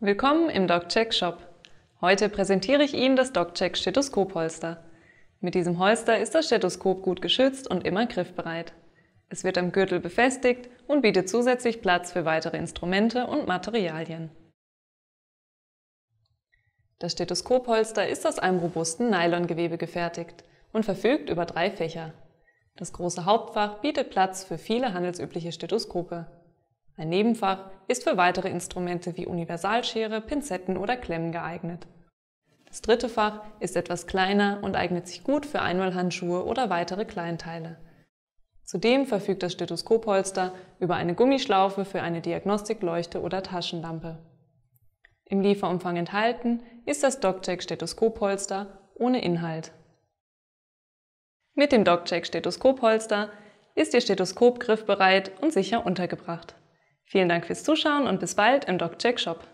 Willkommen im DocCheck Shop. Heute präsentiere ich Ihnen das DocCheck Stethoskopholster. Mit diesem Holster ist das Stethoskop gut geschützt und immer griffbereit. Es wird am Gürtel befestigt und bietet zusätzlich Platz für weitere Instrumente und Materialien. Das Stethoskopholster ist aus einem robusten Nylongewebe gefertigt und verfügt über drei Fächer. Das große Hauptfach bietet Platz für viele handelsübliche Stethoskope. Ein Nebenfach ist für weitere Instrumente wie Universalschere, Pinzetten oder Klemmen geeignet. Das dritte Fach ist etwas kleiner und eignet sich gut für Einmalhandschuhe oder weitere Kleinteile. Zudem verfügt das Stethoskopholster über eine Gummischlaufe für eine Diagnostikleuchte oder Taschenlampe. Im Lieferumfang enthalten ist das DocCheck Stethoskopholster ohne Inhalt. Mit dem DocCheck Stethoskopholster ist Ihr Stethoskop griffbereit und sicher untergebracht. Vielen Dank fürs Zuschauen und bis bald im DocCheck Shop.